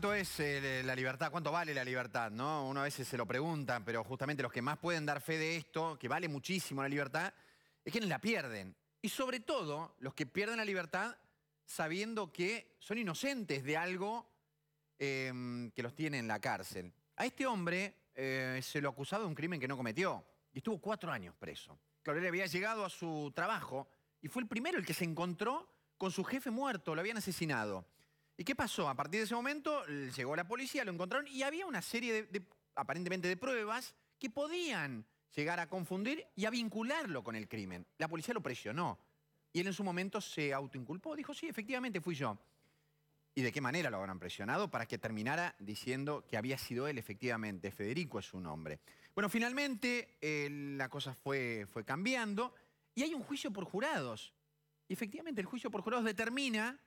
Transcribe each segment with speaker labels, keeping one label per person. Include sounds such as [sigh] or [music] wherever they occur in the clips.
Speaker 1: cuánto es eh, la libertad, cuánto vale la libertad, ¿no? Uno a veces se lo pregunta, pero justamente los que más pueden dar fe de esto, que vale muchísimo la libertad, es quienes la pierden. Y sobre todo, los que pierden la libertad sabiendo que son inocentes de algo em, que los tiene en la cárcel. A este hombre eh, se lo acusaba de un crimen que no cometió y estuvo cuatro años preso. Claro, había llegado a su trabajo y fue el primero el que se encontró con su jefe muerto, lo habían asesinado. ¿Y qué pasó? A partir de ese momento llegó la policía, lo encontraron y había una serie de, aparentemente de pruebas que podían llegar a confundir y a vincularlo con el crimen. La policía lo presionó y él en su momento se autoinculpó, dijo, sí, efectivamente fui yo. ¿Y de qué manera lo habrán presionado para que terminara diciendo que había sido él efectivamente? Federico es su nombre. Bueno, finalmente eh, la cosa fue, fue cambiando y hay un juicio por jurados. Y efectivamente el juicio por jurados determina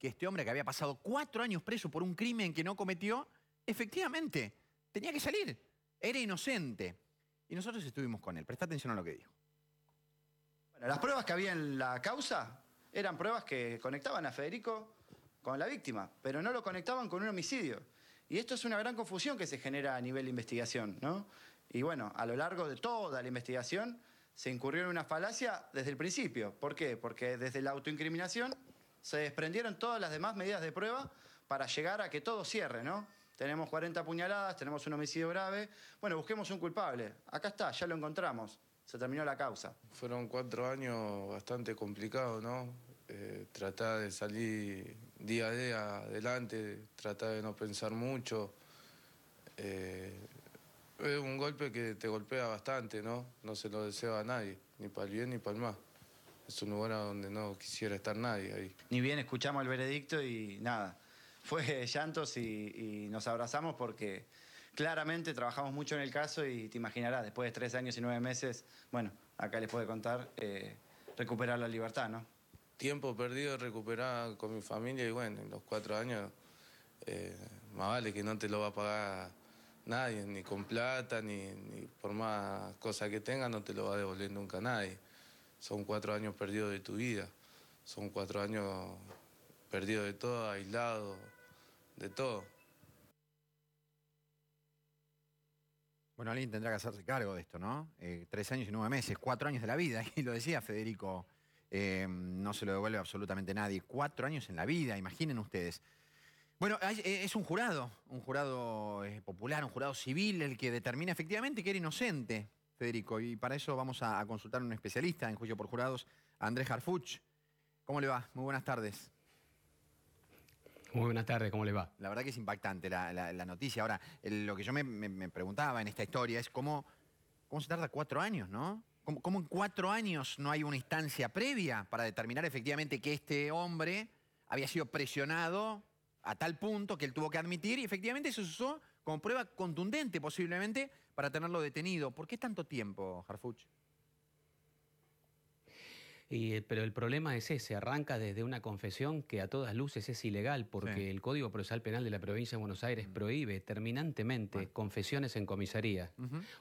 Speaker 1: que este hombre que había pasado cuatro años preso por un crimen que no cometió, efectivamente, tenía que salir, era inocente. Y nosotros estuvimos con él, presta atención a lo que dijo. Bueno, las pruebas que había en la causa eran pruebas que conectaban a Federico con la víctima, pero no lo conectaban con un homicidio. Y esto es una gran confusión que se genera a nivel de investigación, ¿no? Y bueno, a lo largo de toda la investigación se incurrió en una falacia desde el principio. ¿Por qué? Porque desde la autoincriminación se desprendieron todas las demás medidas de prueba para llegar a que todo cierre, ¿no? Tenemos 40 puñaladas, tenemos un homicidio grave. Bueno, busquemos un culpable. Acá está, ya lo encontramos. Se terminó la causa. Fueron cuatro años bastante complicados, ¿no?
Speaker 2: Eh, tratar de salir día a día adelante, tratar de no pensar mucho. Eh, es un golpe que te golpea
Speaker 1: bastante, ¿no? No se lo deseo a nadie, ni para el bien ni para el mal. Es un lugar donde no quisiera estar nadie ahí. Ni bien escuchamos el veredicto y nada. Fue llantos y, nos abrazamos porque claramente trabajamos mucho en el caso y te imaginarás, después de tres años y nueve meses, bueno, acá les puedo contar, eh, recuperar la libertad, ¿no?
Speaker 2: Tiempo perdido recuperado con mi familia y bueno, en los cuatro años, eh, más vale que no te lo va a pagar nadie, ni con plata, ni, por más cosas que tenga, no te lo va a devolver nunca nadie son cuatro años perdidos de tu vida, son cuatro años perdidos de todo, aislado, de todo.
Speaker 1: Bueno, alguien tendrá que hacerse cargo de esto, ¿no? Eh, tres años y nueve meses, cuatro años de la vida, [laughs] y lo decía Federico, eh, no se lo devuelve absolutamente nadie. Cuatro años en la vida, imaginen ustedes. Bueno, eh, es un jurado, un jurado popular, un jurado civil, el que determina efectivamente que era inocente. Federico. Y para eso vamos a, consultar a un especialista en juicio por jurados, Andrés Harfuch. ¿Cómo le va? Muy buenas tardes. Muy buenas tardes, ¿cómo le va? La verdad que es impactante la, noticia. Ahora, lo que yo me, preguntaba en esta historia es cómo, cómo se tarda cuatro años, ¿no? ¿Cómo, en cuatro años no hay una instancia previa para determinar efectivamente que este hombre había sido presionado a tal punto que él tuvo que admitir y efectivamente se usó como prueba contundente posiblemente para tenerlo detenido. ¿Por qué tanto tiempo, Harfuch?
Speaker 2: Eh, pero el problema es ese, arranca desde una confesión que a todas luces es ilegal porque el Código Procesal Penal de la Provincia de Buenos Aires prohíbe terminantemente confesiones en comisaría.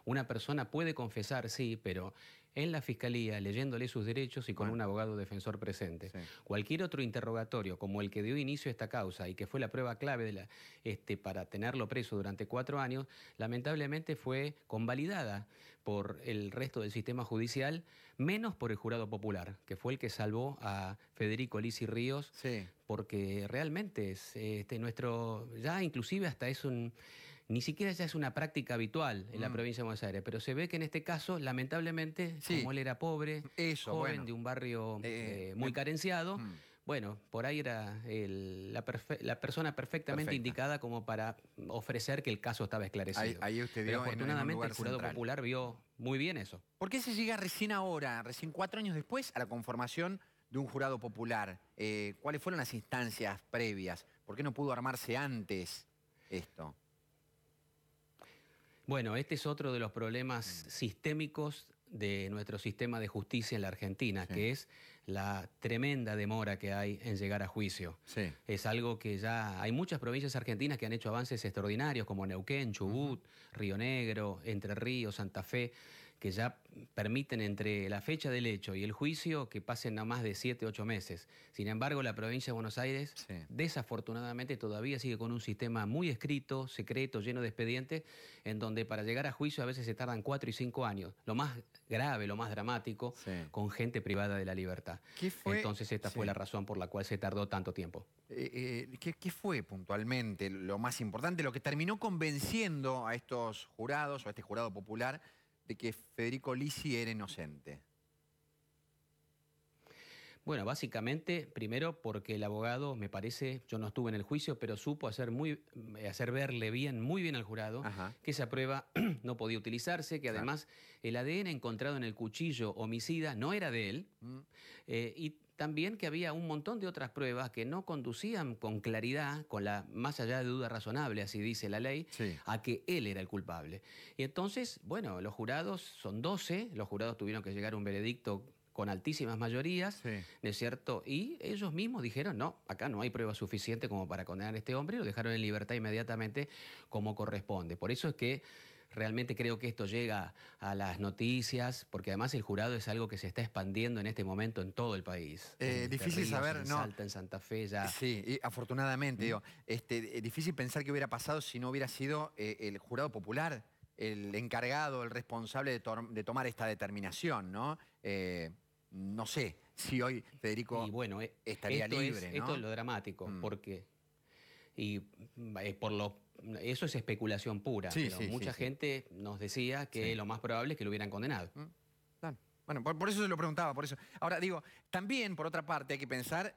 Speaker 2: Una persona puede confesar, sí, pero en la fiscalía leyéndole sus derechos y con un abogado defensor presente. Cualquier otro interrogatorio, como el que dio inicio a esta causa y que fue la prueba clave este, para tenerlo preso durante cuatro años, lamentablemente fue convalidada por el resto del sistema judicial, menos por el jurado popular, que fue el que salvó a Federico Lisi Ríos. Porque realmente es este, nuestro, ya inclusive hasta es un ni siquiera ya es una práctica habitual en la mm. provincia de Buenos Aires, pero se ve que en este caso, lamentablemente, como él era pobre, joven de un barrio eh, eh, eh, muy carenciado, mm. bueno, por ahí era la, persona perfectamente indicada como para ofrecer que el caso estaba esclarecido. Ahí, usted pero afortunadamente el jurado popular
Speaker 1: vio muy bien eso. ¿Por qué se llega recién ahora, recién cuatro años después, a la conformación de un jurado popular? ¿Cuáles fueron las instancias previas? ¿Por qué no pudo armarse antes esto?
Speaker 2: Bueno, este es otro de los problemas mm. sistémicos de nuestro sistema de justicia en la Argentina, que es la tremenda demora que hay en llegar a juicio. Sí. Es algo que ya hay muchas provincias argentinas que han hecho avances extraordinarios, como Neuquén, Chubut, Río Negro, Entre Ríos, Santa Fe, que ya permiten entre la fecha del hecho y el juicio que pasen a más de siete ocho meses. Sin embargo, la provincia de Buenos Aires, desafortunadamente, todavía sigue con un sistema muy escrito, secreto, lleno de expedientes, en donde para llegar a juicio a veces se tardan cuatro y cinco años. Lo más grave, lo más dramático, con gente privada de la libertad. Entonces, esta fue la razón por la cual se tardó tanto tiempo.
Speaker 1: Eh, eh, ¿Qué fue puntualmente lo más importante, lo que terminó convenciendo a estos jurados o a este jurado popular? de que Federico Lisi era inocente?
Speaker 2: Bueno, básicamente, primero porque el abogado, me parece, yo no estuve en el juicio, pero supo hacer, muy, eh, hacer verle bien, muy bien al jurado, que esa prueba [clears throat] no podía utilizarse, que además el ADN encontrado en el cuchillo homicida no era de él, mm. eh, y también que había un montón de otras pruebas que no conducían con claridad, con la más allá de duda razonable, así dice la ley, a que él era el culpable. Y entonces, bueno, los jurados son 12, los jurados tuvieron que llegar a un veredicto con altísimas mayorías, ¿no es cierto? Y ellos mismos dijeron, no, acá no hay prueba suficiente como para condenar a este hombre y lo dejaron en libertad inmediatamente como corresponde. Por eso es que Realmente creo que esto llega a las noticias, porque además el jurado es algo que se está expandiendo en este momento en todo el país. Eh, difícil saber, ¿no?
Speaker 1: en Santa Fe ya. Sí, afortunadamente, digo, este, eh, difícil pensar qué hubiera pasado si no hubiera sido eh, el jurado popular el encargado, el responsable de, tomar esta determinación, ¿no? no sé si hoy Federico y bueno, estaría libre. ¿no? Esto es lo dramático, mm. porque y mm, eh, por
Speaker 2: lo eso es especulación pura, pero mucha gente nos decía que lo más probable es que lo hubieran
Speaker 1: condenado. Mm, bueno, por, eso se lo preguntaba, por eso. Ahora digo, también por otra parte hay que pensar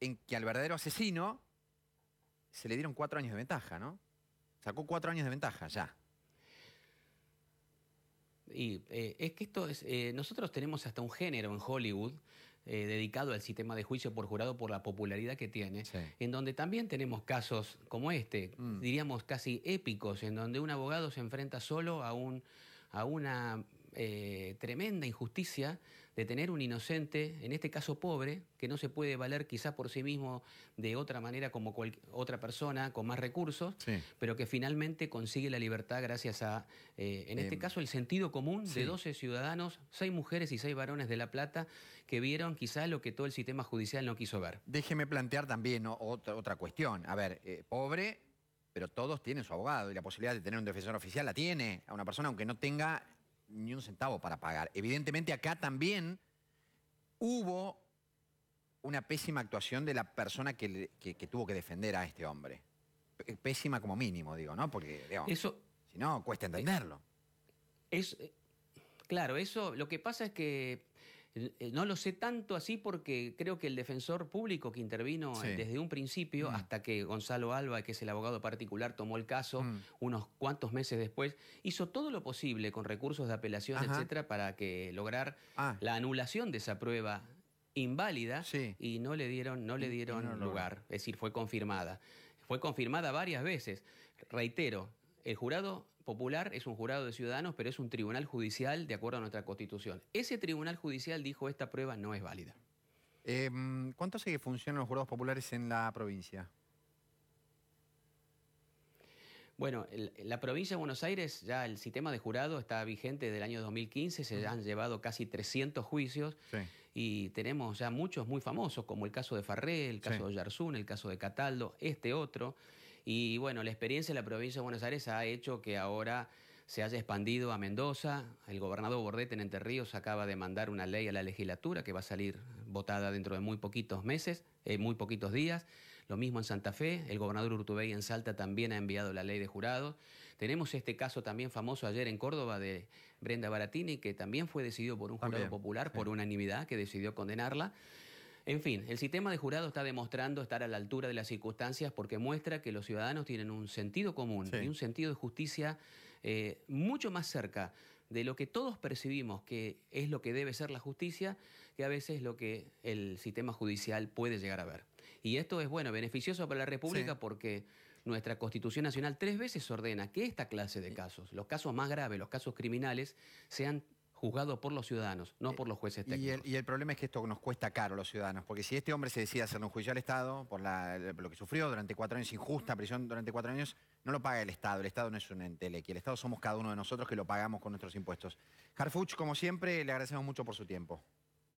Speaker 1: en que al verdadero asesino se le dieron cuatro años de ventaja, ¿no? Sacó cuatro años de ventaja ya. Y
Speaker 2: eh, es que esto es, eh, nosotros tenemos hasta un género en Hollywood eh, dedicado al sistema de juicio por jurado por la popularidad que tiene, en donde también tenemos casos como este, mm. diríamos casi épicos, en donde un abogado se enfrenta solo a, un, a una eh, tremenda injusticia de tener un inocente, en este caso pobre, que no se puede valer quizás por sí mismo de otra manera como otra persona con más recursos, pero que finalmente consigue la libertad gracias a, eh, en este em, caso, el sentido común de 12 ciudadanos, 6 mujeres y 6 varones de La Plata, que vieron quizás lo que todo el sistema
Speaker 1: judicial no quiso ver. Déjeme plantear también otra, otra, cuestión. A ver, eh, pobre pero todos tienen su abogado y la posibilidad de tener un defensor oficial la tiene a una persona aunque no tenga ni un centavo para pagar. Evidentemente acá también hubo una pésima actuación de la persona que, tuvo que defender a este hombre. Pésima como mínimo, digo, ¿no? Porque, digamos, eso, si no, cuesta entenderlo. Es, eh,
Speaker 2: claro, eso lo que pasa es que eh, no lo sé tanto así porque creo que el defensor público que intervino eh, desde un principio mm. hasta que Gonzalo Alba, que es el abogado particular, tomó el caso mm. unos cuantos meses después, hizo todo lo posible con recursos de apelación, etcétera, para que lograr ah. la anulación de esa prueba inválida y no le dieron, no le dieron lugar, es decir, fue confirmada. Fue confirmada varias veces. Reitero, el jurado popular, es un jurado de ciudadanos, pero es un tribunal judicial de acuerdo a nuestra constitución. Ese tribunal judicial dijo esta prueba no es válida.
Speaker 1: Em, ¿Cuánto hace que funcionan los jurados populares en la provincia?
Speaker 2: Bueno, la provincia de Buenos Aires ya el sistema de jurado está vigente desde el año 2015, se han llevado casi 300 juicios y tenemos ya muchos muy famosos, como el caso de Farré, el caso de Yarzún, el caso de Cataldo, este otro. Y bueno, la experiencia de la provincia de Buenos Aires ha hecho que ahora se haya expandido a Mendoza. El gobernador Bordet en Entre Ríos acaba de mandar una ley a la legislatura que va a salir votada dentro de muy poquitos meses, eh, muy poquitos días. Lo mismo en Santa Fe. El gobernador Urtubey en Salta también ha enviado la ley de jurados. Tenemos este caso también famoso ayer en Córdoba de Brenda Baratini, que también fue decidido por un jurado popular por unanimidad que decidió condenarla. En fin, el sistema de jurado está demostrando estar a la altura de las circunstancias porque muestra que los ciudadanos tienen un sentido común y un sentido de justicia eh, mucho más cerca de lo que todos percibimos que es lo que debe ser la justicia que a veces lo que el sistema judicial puede llegar a ver. Y esto es, bueno, beneficioso para la República porque nuestra Constitución Nacional tres veces ordena que esta clase de casos, los casos más graves, los casos criminales, sean juzgado
Speaker 1: por los ciudadanos, no eh, por los jueces técnicos. Y el, problema es que esto nos cuesta caro a los ciudadanos, porque si este hombre se decide hacerle un juicio al Estado por, la, lo que sufrió durante cuatro años, injusta prisión durante cuatro años, no lo paga el Estado. El Estado no es un entelequi. El Estado somos cada uno de nosotros que lo pagamos con nuestros impuestos. Harfuch, como siempre, le agradecemos mucho por su tiempo.